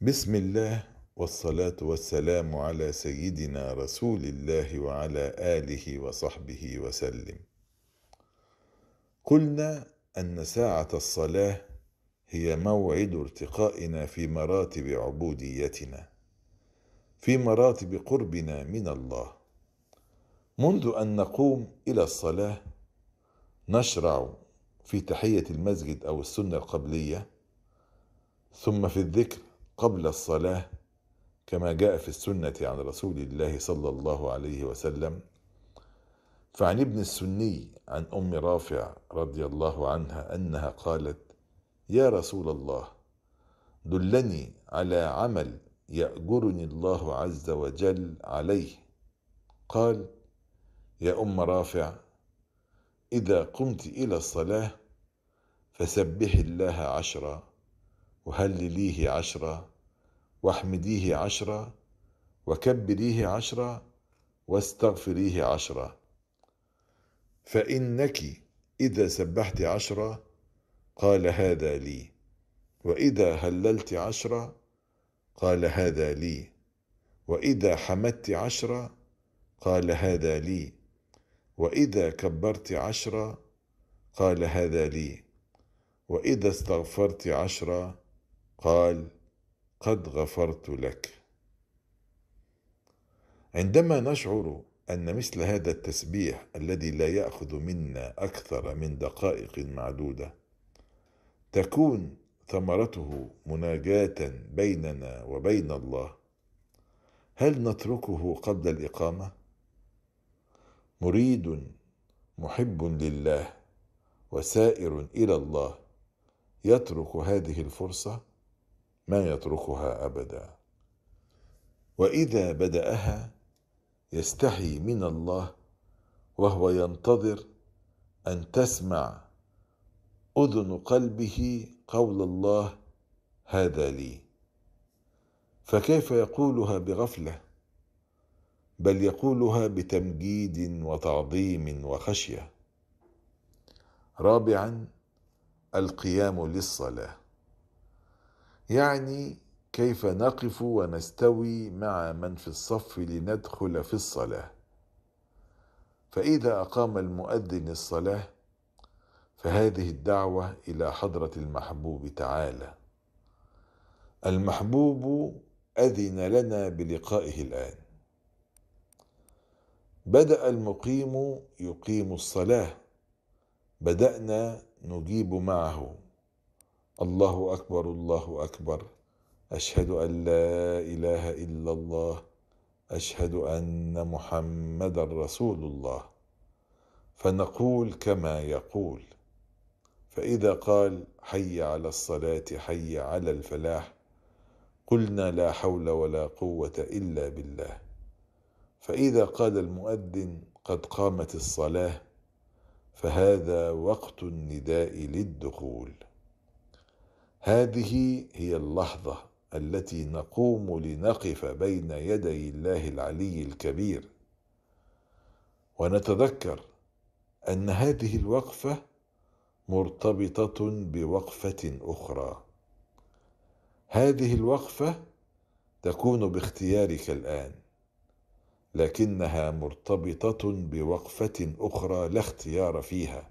بسم الله والصلاة والسلام على سيدنا رسول الله وعلى آله وصحبه وسلم. قلنا أن ساعة الصلاة هي موعد ارتقائنا في مراتب عبوديتنا، في مراتب قربنا من الله. منذ أن نقوم إلى الصلاة نشرع في تحية المسجد أو السنة القبلية، ثم في الذكر قبل الصلاة كما جاء في السنة عن رسول الله صلى الله عليه وسلم فعن ابن السني عن أم رافع رضي الله عنها أنها قالت يا رسول الله دلني على عمل يأجرني الله عز وجل عليه قال يا أم رافع إذا قمت إلى الصلاة فسبح الله عشرًا وهلليه عشرة واحمديه عشرة وكبريه عشرة واستغفريه عشرة فإنك إذا سبحت عشرة قال هذا لي وإذا هللت عشرة قال هذا لي وإذا حمدت عشرة قال هذا لي وإذا كبرت عشرة قال هذا لي وإذا استغفرت عشرة قال قد غفرت لك عندما نشعر ان مثل هذا التسبيح الذي لا ياخذ منا اكثر من دقائق معدوده تكون ثمرته مناجاه بيننا وبين الله هل نتركه قبل الاقامه مريد محب لله وسائر الى الله يترك هذه الفرصه ما يتركها ابدا واذا بداها يستحي من الله وهو ينتظر ان تسمع اذن قلبه قول الله هذا لي فكيف يقولها بغفله بل يقولها بتمجيد وتعظيم وخشيه رابعا القيام للصلاه يعني كيف نقف ونستوي مع من في الصف لندخل في الصلاه فاذا اقام المؤذن الصلاه فهذه الدعوه الى حضره المحبوب تعالى المحبوب اذن لنا بلقائه الان بدا المقيم يقيم الصلاه بدانا نجيب معه الله أكبر الله أكبر أشهد أن لا إله إلا الله أشهد أن محمدا رسول الله فنقول كما يقول فإذا قال حي على الصلاة حي على الفلاح قلنا لا حول ولا قوة إلا بالله فإذا قال المؤذن قد قامت الصلاة فهذا وقت النداء للدخول هذه هي اللحظه التي نقوم لنقف بين يدي الله العلي الكبير ونتذكر ان هذه الوقفه مرتبطه بوقفه اخرى هذه الوقفه تكون باختيارك الان لكنها مرتبطه بوقفه اخرى لا اختيار فيها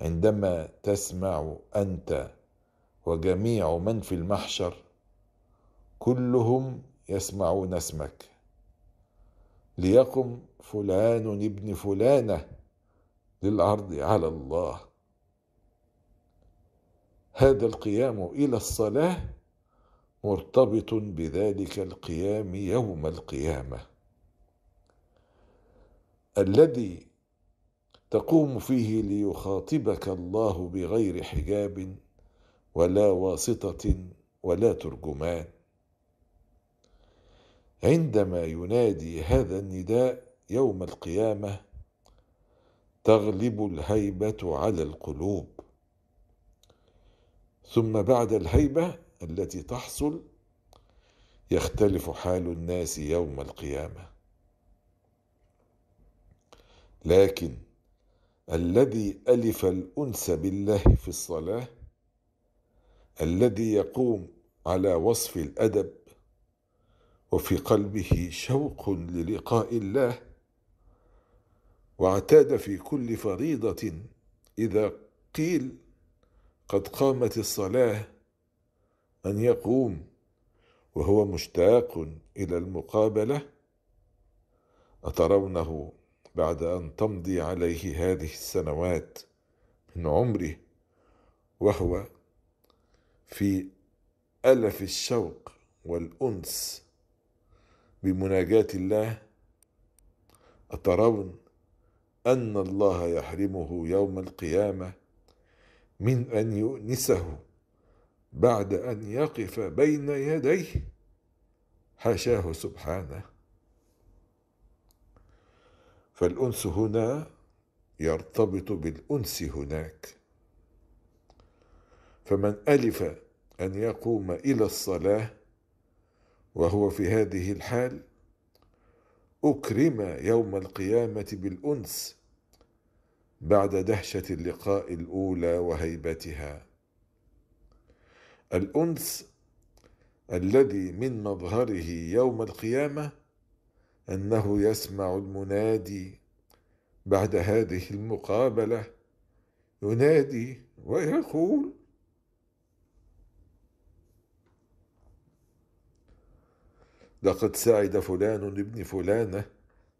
عندما تسمع انت وجميع من في المحشر كلهم يسمعون اسمك ليقم فلان ابن فلانه للعرض على الله هذا القيام الى الصلاه مرتبط بذلك القيام يوم القيامه الذي تقوم فيه ليخاطبك الله بغير حجاب ولا واسطه ولا ترجمان عندما ينادي هذا النداء يوم القيامه تغلب الهيبه على القلوب ثم بعد الهيبه التي تحصل يختلف حال الناس يوم القيامه لكن الذي الف الانس بالله في الصلاه الذي يقوم على وصف الادب وفي قلبه شوق للقاء الله واعتاد في كل فريضه اذا قيل قد قامت الصلاه ان يقوم وهو مشتاق الى المقابله اترونه بعد ان تمضي عليه هذه السنوات من عمره وهو في ألف الشوق والأنس بمناجاة الله أترون أن الله يحرمه يوم القيامة من أن يؤنسه بعد أن يقف بين يديه حاشاه سبحانه فالأنس هنا يرتبط بالأنس هناك فمن ألف أن يقوم إلى الصلاة وهو في هذه الحال أكرم يوم القيامة بالأنس بعد دهشة اللقاء الأولى وهيبتها الأنس الذي من مظهره يوم القيامة أنه يسمع المنادي بعد هذه المقابلة ينادي ويقول لقد سعد فلان لابن فلانة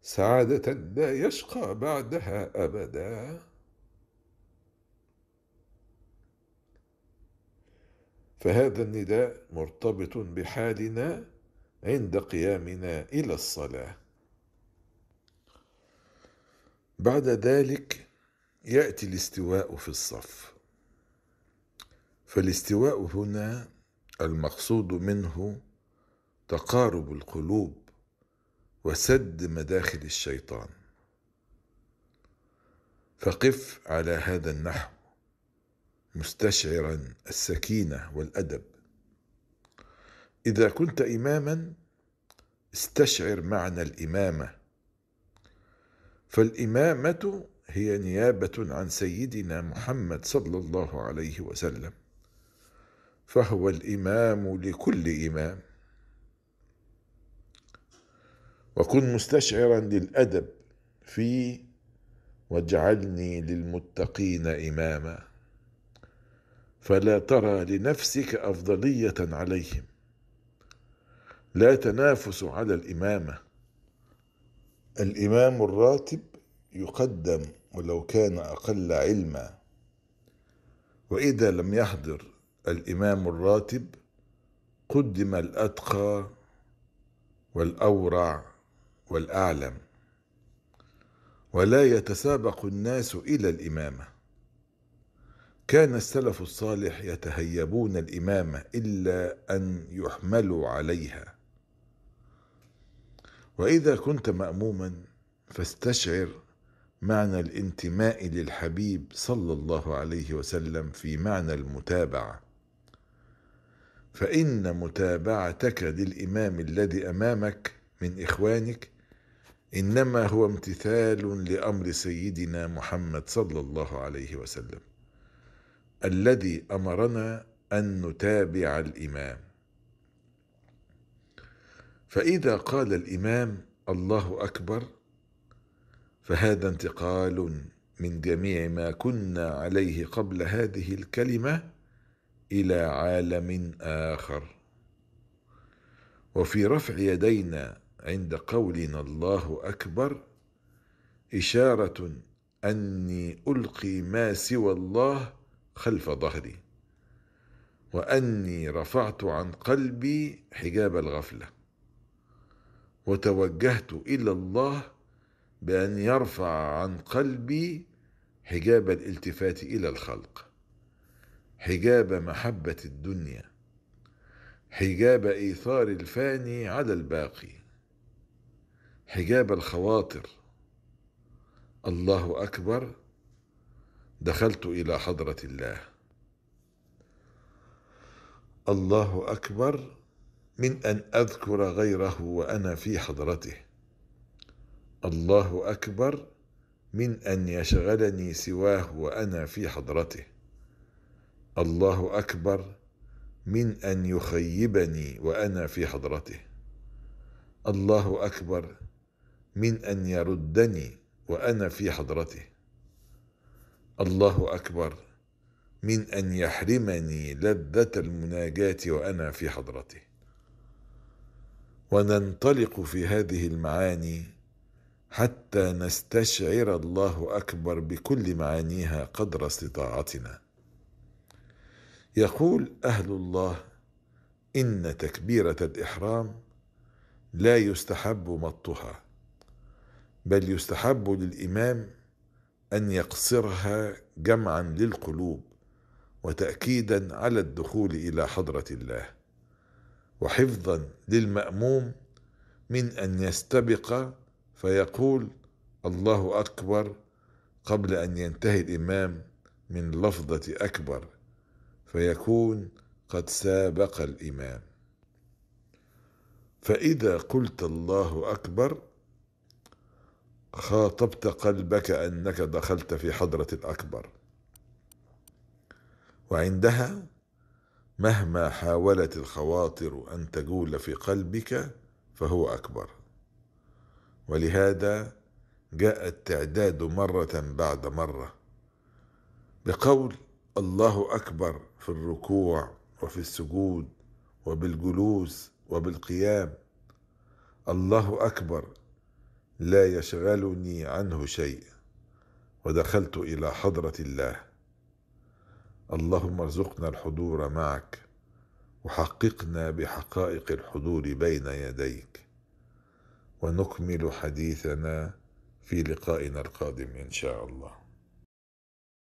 سعادة لا يشقى بعدها أبدا فهذا النداء مرتبط بحالنا عند قيامنا إلى الصلاة بعد ذلك يأتي الاستواء في الصف فالاستواء هنا المقصود منه تقارب القلوب وسد مداخل الشيطان فقف على هذا النحو مستشعرا السكينه والادب اذا كنت اماما استشعر معنى الامامه فالامامه هي نيابه عن سيدنا محمد صلى الله عليه وسلم فهو الامام لكل امام وكن مستشعرا للادب في واجعلني للمتقين اماما فلا ترى لنفسك افضليه عليهم لا تنافس على الامامه الامام الراتب يقدم ولو كان اقل علما واذا لم يحضر الامام الراتب قدم الاتقى والاورع والاعلم ولا يتسابق الناس الى الامامه كان السلف الصالح يتهيبون الامامه الا ان يحملوا عليها واذا كنت ماموما فاستشعر معنى الانتماء للحبيب صلى الله عليه وسلم في معنى المتابعه فان متابعتك للامام الذي امامك من اخوانك انما هو امتثال لامر سيدنا محمد صلى الله عليه وسلم الذي امرنا ان نتابع الامام فاذا قال الامام الله اكبر فهذا انتقال من جميع ما كنا عليه قبل هذه الكلمه الى عالم اخر وفي رفع يدينا عند قولنا الله اكبر اشاره اني القي ما سوى الله خلف ظهري واني رفعت عن قلبي حجاب الغفله وتوجهت الى الله بان يرفع عن قلبي حجاب الالتفات الى الخلق حجاب محبه الدنيا حجاب ايثار الفاني على الباقي حجاب الخواطر الله اكبر دخلت الى حضره الله الله اكبر من ان اذكر غيره وانا في حضرته الله اكبر من ان يشغلني سواه وانا في حضرته الله اكبر من ان يخيبني وانا في حضرته الله اكبر من ان يردني وانا في حضرته الله اكبر من ان يحرمني لذه المناجاه وانا في حضرته وننطلق في هذه المعاني حتى نستشعر الله اكبر بكل معانيها قدر استطاعتنا يقول اهل الله ان تكبيره الاحرام لا يستحب مطها بل يستحب للامام ان يقصرها جمعا للقلوب وتاكيدا على الدخول الى حضره الله وحفظا للماموم من ان يستبق فيقول الله اكبر قبل ان ينتهي الامام من لفظه اكبر فيكون قد سابق الامام فاذا قلت الله اكبر خاطبت قلبك انك دخلت في حضره الاكبر وعندها مهما حاولت الخواطر ان تجول في قلبك فهو اكبر ولهذا جاء التعداد مره بعد مره بقول الله اكبر في الركوع وفي السجود وبالجلوس وبالقيام الله اكبر لا يشغلني عنه شيء ودخلت الى حضره الله اللهم ارزقنا الحضور معك وحققنا بحقائق الحضور بين يديك ونكمل حديثنا في لقائنا القادم ان شاء الله